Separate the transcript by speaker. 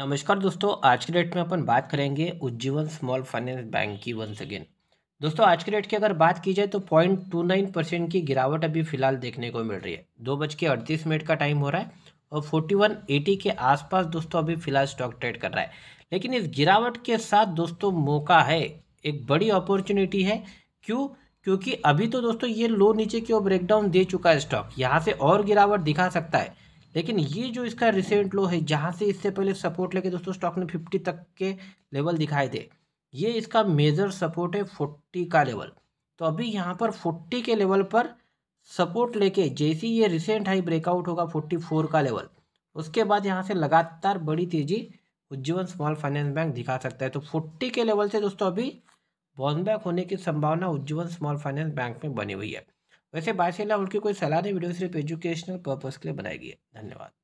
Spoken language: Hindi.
Speaker 1: नमस्कार दोस्तों आज के डेट में अपन बात करेंगे उज्जीवन स्मॉल फाइनेंस बैंक की वंस अगेन दोस्तों आज के डेट की अगर बात की जाए तो पॉइंट टू नाइन परसेंट की गिरावट अभी फिलहाल देखने को मिल रही है दो बज के अड़तीस मिनट का टाइम हो रहा है और फोर्टी वन एटी के आसपास दोस्तों अभी फिलहाल स्टॉक ट्रेड कर रहा है लेकिन इस गिरावट के साथ दोस्तों मौका है एक बड़ी अपॉर्चुनिटी है क्यों क्योंकि अभी तो दोस्तों ये लो नीचे की ओर ब्रेकडाउन दे चुका है स्टॉक यहाँ से और गिरावट दिखा सकता है लेकिन ये जो इसका रिसेंट लो है जहाँ से इससे पहले सपोर्ट लेके दोस्तों स्टॉक ने फिफ्टी तक के लेवल दिखाए थे ये इसका मेजर सपोर्ट है फोर्टी का लेवल तो अभी यहाँ पर फोर्टी के लेवल पर सपोर्ट लेके जैसे ये रिसेंट हाई ब्रेकआउट होगा फोर्टी फोर का लेवल उसके बाद यहाँ से लगातार बड़ी तेजी उज्जीवन स्मॉल फाइनेंस बैंक दिखा सकता है तो फोर्टी के लेवल से दोस्तों अभी बाउंस बैक होने की संभावना उज्जीवन स्मॉल फाइनेंस बैंक में बनी हुई है वैसे बादशाह उनकी कोई सलाह नहीं वीडियो सिर्फ एजुकेशनल पर्पज़ के लिए बनाई गई है धन्यवाद